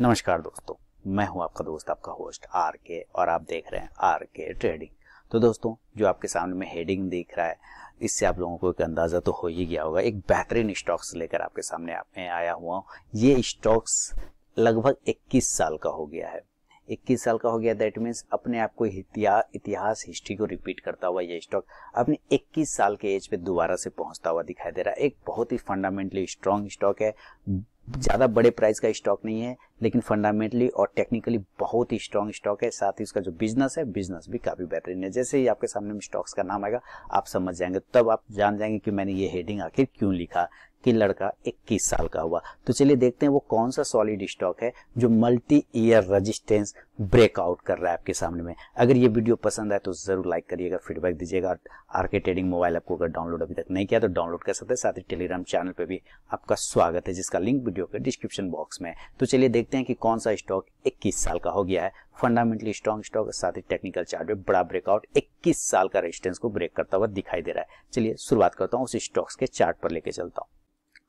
नमस्कार दोस्तों मैं हूं आपका दोस्त आपका होस्ट आर के और आप देख रहे हैं आर के ट्रेडिंग तो दोस्तों जो आपके सामने में हेडिंग दिख रहा है इससे आप लोगों को एक अंदाज़ा तो हो ही गया होगा एक बेहतरीन स्टॉक्स लेकर आपके सामने आप में आया हुआ हूँ ये स्टॉक्स लगभग 21 साल का हो गया है 21 साल का हो गया दैट मीन्स अपने आप को इतिहास हिस्ट्री को रिपीट करता हुआ ये स्टॉक अपने 21 साल के एज पे दोबारा से पहुंचता हुआ दिखाई दे रहा है एक बहुत ही फंडामेंटली स्ट्रांग स्टॉक है ज़्यादा बड़े प्राइस का स्टॉक नहीं है लेकिन फंडामेंटली और टेक्निकली बहुत ही स्ट्रॉन्ग स्टॉक है साथ ही उसका जो बिजनेस है बिजनेस भी काफी बेहतरीन है जैसे ही आपके सामने स्टॉक्स का नाम आएगा आप समझ जाएंगे तब आप जान जाएंगे कि मैंने ये हेडिंग आखिर क्यों लिखा कि लड़का 21 साल का हुआ तो चलिए देखते हैं वो कौन सा सॉलिड स्टॉक है जो मल्टी ईयर रेजिस्टेंस ब्रेकआउट कर रहा है आपके सामने में अगर ये वीडियो पसंद आए तो जरूर लाइक करिएगा फीडबैक दीजिएगा आर के ट्रेडिंग मोबाइल आपको अगर डाउनलोड अभी तक नहीं किया तो डाउनलोड कर सकते हैं साथ ही टेलीग्राम चैनल पर भी आपका स्वागत है जिसका लिंक वीडियो के डिस्क्रिप्शन बॉक्स में तो चलिए देखते देखते हैं कि कौन सा स्टॉक 21 साल का हो गया है फंडामेंटली स्ट्रॉन्ग स्टॉक साथ ही टेक्निकल चार्ट में बड़ा ब्रेकआउट 21 साल का रेजिस्टेंस को ब्रेक करता हुआ दिखाई दे रहा है चलिए शुरुआत करता हूँ उस स्टॉक्स के चार्ट पर लेके चलता हूँ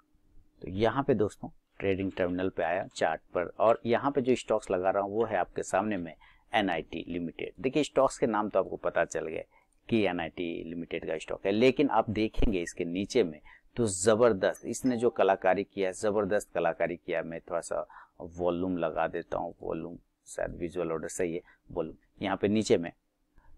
तो यहाँ पे दोस्तों ट्रेडिंग टर्मिनल पे आया चार्ट पर और यहाँ पे जो स्टॉक्स लगा रहा हूँ वो है आपके सामने में एन लिमिटेड देखिए स्टॉक्स के नाम तो आपको पता चल गए कि एन लिमिटेड का स्टॉक है लेकिन आप देखेंगे इसके नीचे में तो ज़बरदस्त इसने जो कलाकारी किया ज़बरदस्त कलाकारी किया मैं थोड़ा सा और वॉल्यूम लगा देता हूँ वॉल्यूम शायद विजुअल ऑर्डर सही है वॉल्यूम यहाँ पे नीचे में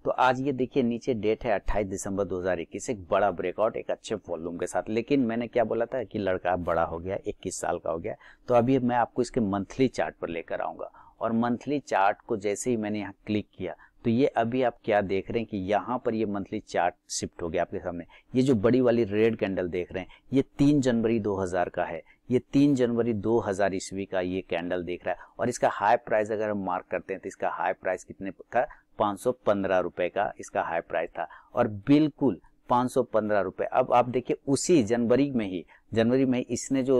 तो आज ये देखिए नीचे डेट है 28 दिसंबर 2021 एक बड़ा ब्रेकआउट एक अच्छे वॉल्यूम के साथ लेकिन मैंने क्या बोला था कि लड़का बड़ा हो गया 21 साल का हो गया तो अभी मैं आपको इसके मंथली चार्ट पर लेकर आऊंगा और मंथली चार्ट को जैसे ही मैंने यहाँ क्लिक किया तो ये अभी आप क्या देख रहे हैं कि यहाँ पर ये मंथली चार्ट शिफ्ट हो गया आपके सामने ये जो बड़ी वाली रेड कैंडल देख रहे हैं ये तीन जनवरी दो का है ये तीन जनवरी 2000 ईस्वी का ये कैंडल देख रहा है और इसका हाई प्राइस अगर हम मार्क करते हैं तो इसका हाई प्राइस कितने का पांच सौ का इसका हाई प्राइस था और बिल्कुल पांच सौ अब आप देखिए उसी जनवरी में ही जनवरी में इसने जो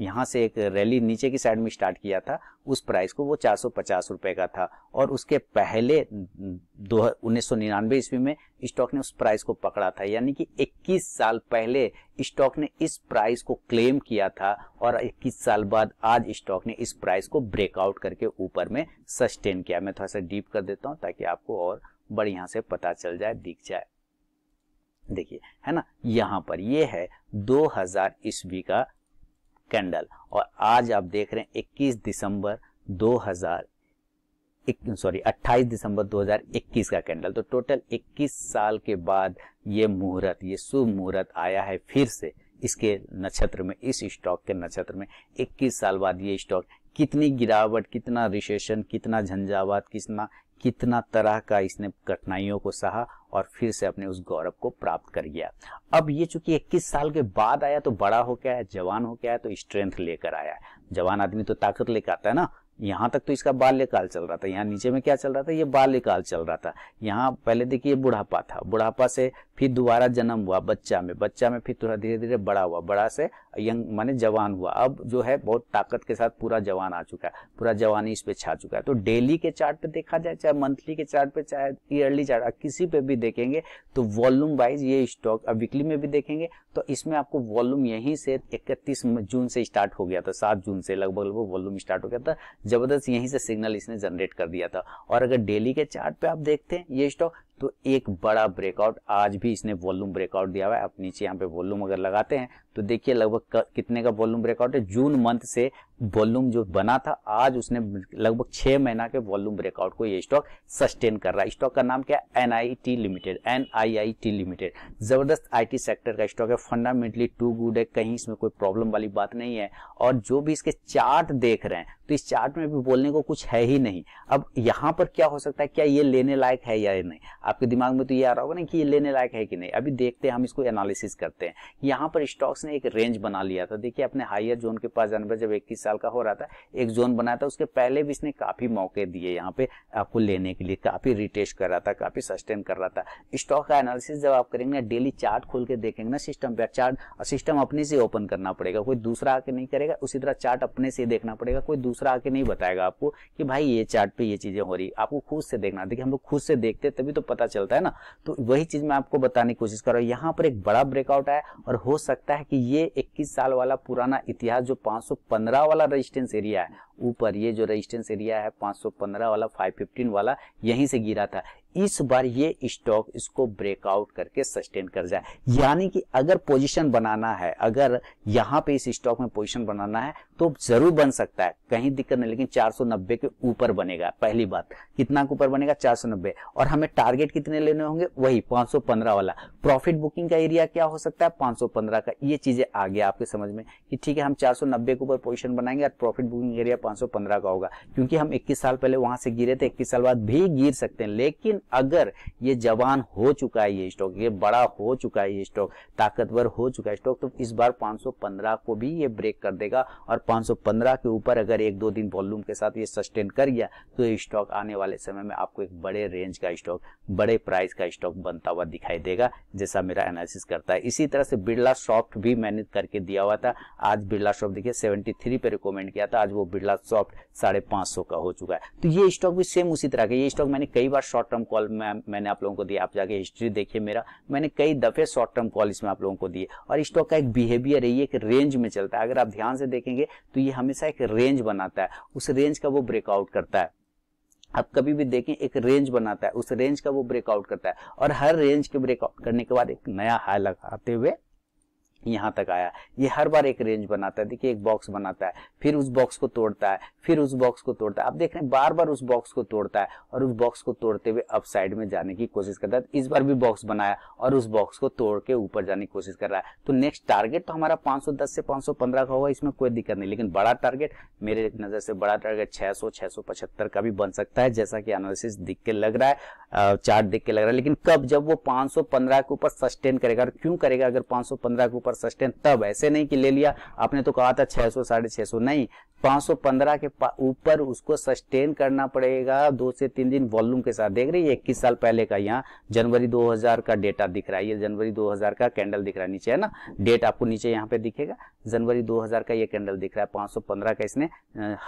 यहाँ से एक रैली नीचे की साइड में स्टार्ट किया था उस प्राइस को वो चार सौ पचास रुपए का था और उसके पहले दो उन्नीस सौ निन्यानवे ईस्वी में स्टॉक ने उस प्राइस को पकड़ा था यानी कि 21 साल पहले स्टॉक ने इस प्राइस को क्लेम किया था और 21 साल बाद आज स्टॉक ने इस प्राइस को ब्रेकआउट करके ऊपर में सस्टेन किया मैं थोड़ा सा डीप कर देता हूँ ताकि आपको और बढ़िया से पता चल जाए दिख जाए देखिए है ना यहाँ पर ये है 2000 ईस्वी का कैंडल और आज आप देख रहे हैं 21 दिसंबर 2000 सॉरी 28 दिसंबर 2021 का कैंडल तो टोटल 21 साल के बाद ये मुहूर्त ये शुभ मुहूर्त आया है फिर से इसके नक्षत्र में इस स्टॉक के नक्षत्र में 21 साल बाद ये स्टॉक कितनी गिरावट कितना रिसेशन कितना झंझावात कितना कितना तरह का इसने कठिनाइयों को सहा और फिर से अपने उस गौरव को प्राप्त कर गया अब ये चूंकि इक्कीस साल के बाद आया तो बड़ा हो क्या है जवान हो क्या है तो स्ट्रेंथ लेकर आया है जवान आदमी तो ताकत लेकर आता है ना यहाँ तक तो इसका बाल्यकाल चल रहा था यहाँ नीचे में क्या चल रहा था ये बाल्यकाल चल रहा था यहाँ पहले देखिए बुढ़ापा था बुढ़ापा से फिर दोबारा जन्म हुआ बच्चा में बच्चा में फिर थोड़ा धीरे धीरे बड़ा हुआ बड़ा से यंग माने जवान हुआ अब जो है बहुत ताकत के साथ पूरा जवान आ चुका है पूरा जवानी इस पे छा चुका है तो डेली के चार्ट पे देखा जाए चाहे मंथली के चार्ट पे चाहे ईयरली चार्ट किसी पे भी देखेंगे तो वॉल्यूम वाइज ये स्टॉक अब वीकली में भी देखेंगे तो इसमें आपको वॉल्यूम यहीं से इकतीस जून से स्टार्ट हो गया था सात जून से लगभग लगभग वॉल्यूम स्टार्ट हो गया था जबरदस्त यहीं से सिग्नल इसने जनरेट कर दिया था और अगर डेली के चार्ट पे आप देखते हैं ये स्टॉक तो एक बड़ा ब्रेकआउट आज भी इसने वॉल्यूम ब्रेकआउट दिया हुआ है आप नीचे यहाँ पे वॉल्यूम अगर लगाते हैं तो देखिए लगभग कितने का वॉल्यूम ब्रेकआउट है जून मंथ से वॉल्यूम जो बना था आज उसने लगभग छह महीना के वॉल्यूम ब्रेकआउट को ये स्टॉक सस्टेन कर रहा है स्टॉक का नाम क्या है एनआईटी लिमिटेड एनआईआईटी लिमिटेड जबरदस्त आईटी सेक्टर का स्टॉक है फंडामेंटली टू गुड है कहीं इसमें कोई प्रॉब्लम वाली बात नहीं है और जो भी इसके चार्ट देख रहे हैं तो इस चार्ट में भी बोलने को कुछ है ही नहीं अब यहाँ पर क्या हो सकता है क्या ये लेने लायक है या नहीं आपके दिमाग में तो ये आ रहा होगा ना कि ये लेने लायक है कि नहीं अभी देखते हैं हम इसको एनालिसिस करते हैं यहाँ पर स्टॉक्स ने एक रेंज बना लिया था देखिए अपने हायर जोन के पास जानवर जब इक्कीस साल का हो रहा था एक जोन बनाया था उसके पहले भी इसने काफी मौके दिए यहाँ पे आपको लेने के लिए काफी रिटेस्ट कर रहा था काफी सस्टेन कर रहा था स्टॉक का एनालिसिस जब आप करेंगे ना डेली चार्ट खोल के देखेंगे ना सिस्टम चार्ट और सिस्टम अपने से ओपन करना पड़ेगा कोई दूसरा आके नहीं करेगा उसी तरह चार्ट अपने से देखना पड़ेगा कोई दूसरा आके नहीं बताएगा आपको कि भाई ये चार्ट पे ये चीजें हो रही आपको खुद से देखना देखिए हम लोग खुद से देखते तभी तो पता चलता है ना तो वही चीज मैं आपको बताने की कोशिश कर रहा हूँ यहाँ पर एक बड़ा ब्रेकआउट है और हो सकता है कि ये 21 साल वाला पुराना इतिहास जो 515 वाला रजिस्टेंस एरिया है ऊपर ये जो रेजिस्टेंस एरिया है 515 वाला 515 वाला यहीं से गिरा था इस बार ये स्टॉक इसको ब्रेकआउट करके सस्टेन कर जाए यानी कि अगर पोजीशन बनाना है अगर यहाँ पे इस स्टॉक में पोजीशन बनाना है तो जरूर बन सकता है कहीं दिक्कत नहीं लेकिन 490 के ऊपर बनेगा पहली बात कितना के ऊपर बनेगा 490 और हमें टारगेट कितने लेने होंगे वही 515 वाला प्रॉफिट बुकिंग का एरिया क्या हो सकता है 515 का ये चीजें आ गया आपके समझ में कि ठीक है हम 490 के ऊपर पोजीशन बनाएंगे और प्रॉफिट बुकिंग एरिया पांच का होगा क्योंकि हम इक्कीस साल पहले वहां से गिरे थे इक्कीस साल बाद भी गिर सकते हैं लेकिन अगर ये जवान हो चुका है ये स्टॉक ये बड़ा हो चुका है ये स्टॉक ताकतवर हो चुका है स्टॉक तो इस बार 515 को भी ये ब्रेक कर देगा और 515 के ऊपर अगर एक दो दिन वॉल्यूम के साथ ये सस्टेन कर गया तो ये स्टॉक आने वाले समय में आपको एक बड़े रेंज का स्टॉक बड़े प्राइस का स्टॉक बनता हुआ दिखाई देगा जैसा मेरा एनालिसिस करता है इसी तरह से बिरला सॉफ्ट भी मैंने करके दिया हुआ था आज बिरला सॉफ्ट देखिए सेवेंटी पे रिकमेंड किया था आज वो बिरला सॉफ्ट साढ़े का हो चुका है तो ये स्टॉक भी सेम उसी तरह का ये स्टॉक मैंने कई बार शॉर्ट टर्म कॉल मैं मैंने आप लोगों को दिया आप जाके हिस्ट्री देखिए मेरा मैंने कई दफ़े शॉर्ट टर्म कॉल इसमें आप लोगों को दिए और स्टॉक का एक बिहेवियर है ये एक रेंज में चलता है अगर आप ध्यान से देखेंगे तो ये हमेशा एक रेंज बनाता है उस रेंज का वो ब्रेकआउट करता है आप कभी भी देखें एक रेंज बनाता है उस रेंज का वो ब्रेकआउट करता है और हर रेंज के ब्रेकआउट करने के बाद एक नया हाई लगाते हुए यहाँ तक आया ये हर बार एक रेंज बनाता है देखिए एक बॉक्स बनाता है फिर उस बॉक्स को तोड़ता है फिर उस बॉक्स को तोड़ता है आप देख रहे हैं बार बार उस बॉक्स को तोड़ता है और उस बॉक्स को तोड़ते हुए अप साइड में जाने की कोशिश करता है इस बार भी बॉक्स बनाया और उस बॉक्स को तोड़ के ऊपर जाने की कोशिश कर रहा है तो नेक्स्ट टारगेट तो हमारा पांच से पांच का होगा इसमें कोई दिक्कत नहीं लेकिन बड़ा टारगेट मेरे नजर से बड़ा टारगेट छह सौ का भी बन सकता है जैसा कि एनालिसिस दिख के लग रहा है चार्ट दिख के लग रहा है लेकिन कब जब वो पांच के ऊपर सस्टेन करेगा और क्यों करेगा अगर पांच के ऊपर पर सस्टेन तब ऐसे नहीं कि ले लिया आपने तो कहा था 600 साढ़े छह नहीं 515 के ऊपर उसको सस्टेन करना पड़ेगा दो से तीन दिन वॉल्यूम के साथ देख रही है इक्कीस साल पहले का यहाँ जनवरी 2000 का डेटा दिख रहा है ये जनवरी 2000 का कैंडल दिख रहा है नीचे है ना डेट आपको नीचे यहाँ पे दिखेगा जनवरी 2000 का ये कैंडल दिख रहा है 515 का इसने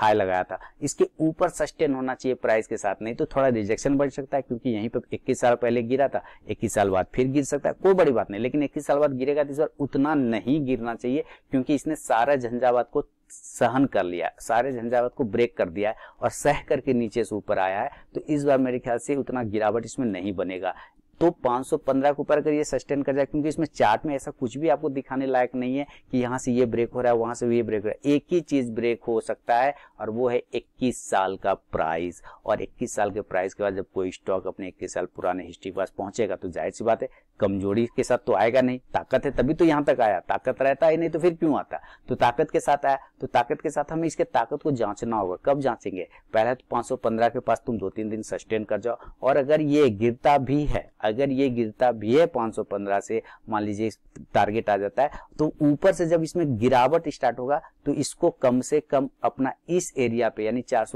हाई लगाया था इसके ऊपर सस्टेन होना चाहिए प्राइस के साथ नहीं तो थोड़ा रिजेक्शन बढ़ सकता है क्योंकि यहीं पर इक्कीस साल पहले गिरा था इक्कीस साल बाद फिर गिर सकता है कोई बड़ी बात नहीं लेकिन इक्कीस साल बाद गिरेगा तो इस बार उतना नहीं गिरना चाहिए क्योंकि इसने सारा झंझावात को सहन कर लिया सारे झंझावत को ब्रेक कर दिया है और सह करके नीचे से ऊपर आया है तो इस बार मेरे ख्याल से उतना गिरावट इसमें नहीं बनेगा तो 515 के ऊपर अगर ये सस्टेन कर जाए क्योंकि इसमें चार्ट में ऐसा कुछ भी आपको दिखाने लायक नहीं है कि यहाँ से ये ब्रेक हो रहा है वहां से ये ब्रेक हो रहा है एक ही चीज ब्रेक हो सकता है और वो है 21 साल का प्राइस और 21 साल के प्राइस के बाद जब कोई स्टॉक अपने 21 साल पुराने हिस्ट्री के पास पहुंचेगा तो जाहिर सी बात है कमजोरी के साथ तो आएगा नहीं ताकत है तभी तो यहाँ तक आया ताकत रहता है नहीं तो फिर क्यों आता तो ताकत के साथ आया तो ताकत के साथ हमें इसके ताकत को जांचना होगा कब जांचेंगे पहले तो 515 के पास तुम दो तीन दिन सस्टेन कर जाओ और अगर ये गिरता भी है अगर ये गिरता भी है 515 से मान लीजिए टारगेट आ जाता है तो ऊपर से जब इसमें गिरावट स्टार्ट होगा तो इसको कम से कम अपना इस एरिया पे यानी चार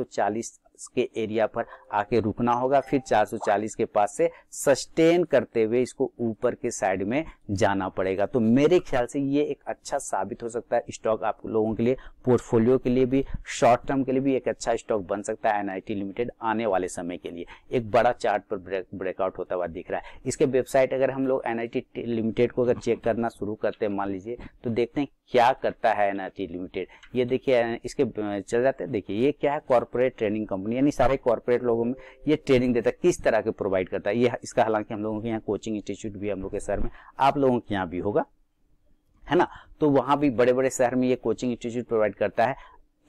के एरिया पर आके रुकना होगा फिर 440 के पास से सस्टेन करते हुए इसको ऊपर के साइड में जाना पड़ेगा तो मेरे ख्याल से ये एक अच्छा साबित हो सकता है स्टॉक आप लोगों के लिए पोर्टफोलियो के लिए भी शॉर्ट टर्म के लिए भी एक अच्छा स्टॉक बन सकता है एनआईटी लिमिटेड आने वाले समय के लिए एक बड़ा चार्ट पर ब्रेकआउट होता हुआ दिख रहा है इसके वेबसाइट अगर हम लोग एनआईटी लिमिटेड को अगर चेक करना शुरू करते हैं मान लीजिए तो देखते हैं क्या करता है एनआईटी लिमिटेड ये देखिए इसके चल जाते हैं देखिए ये क्या है कॉर्पोरेट ट्रेनिंग कंपनी कंपनी यानी सारे कॉर्पोरेट लोगों में ये ट्रेनिंग देता है किस तरह के प्रोवाइड करता है ये इसका हालांकि हम लोगों के यहाँ कोचिंग इंस्टीट्यूट भी हम लोग के शहर में आप लोगों के यहाँ भी होगा है ना तो वहां भी बड़े बड़े शहर में ये कोचिंग इंस्टीट्यूट प्रोवाइड करता है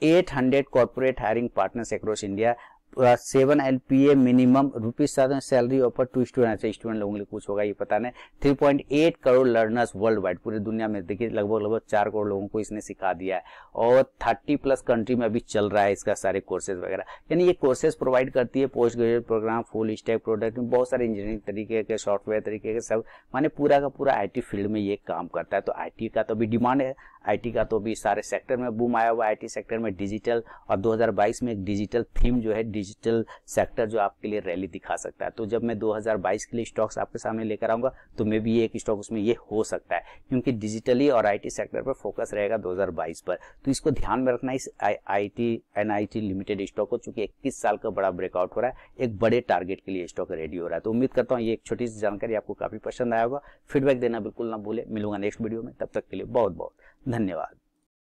800 hundred corporate hiring partners across India seven L P A minimum rupees thousand salary offer to student अच्छा स्टूडेंट लोगों के लिए कुछ होगा ये पता नहीं three point eight crore learners worldwide पूरी दुनिया में देखिए लगभग लगभग चार करोड़ लोगों को इसने सिखा दिया है और थर्टी प्लस कंट्री में अभी चल रहा है इसका सारे कोर्सेज वगैरह यानी ये कोर्सेज प्रोवाइड करती है post graduate programme full stack product बहुत सारे इंजीनियरिंग तरीके के सॉफ्टवेयर तरीके के सब माने पूरा का पूरा आई फील्ड में ये काम करता है तो आई का तो अभी डिमांड है आईटी का तो अभी सारे सेक्टर में बूम आया हुआ आईटी सेक्टर में डिजिटल और 2022 में एक डिजिटल थीम जो है डिजिटल सेक्टर जो आपके लिए रैली दिखा सकता है तो जब मैं 2022 के लिए स्टॉक्स आपके सामने लेकर आऊंगा तो मे भी एक स्टॉक उसमें ये हो सकता है क्योंकि डिजिटली और आईटी सेक्टर पर फोकस रहेगा 2022 पर तो इसको ध्यान में रखना इस आईटी एनआईटी लिमिटेड स्टॉक को चूंकि इक्कीस साल का बड़ा ब्रेकआउट हो रहा है एक बड़े टारगेट के लिए स्टॉक रेडी हो रहा है तो उम्मीद करता हूँ ये एक छोटी सी जानकारी आपको काफी पसंद आया होगा फीडबैक देना बिल्कुल ना भूले मिलूंगा नेक्स्ट वीडियो में तब तक के लिए बहुत बहुत धन्यवाद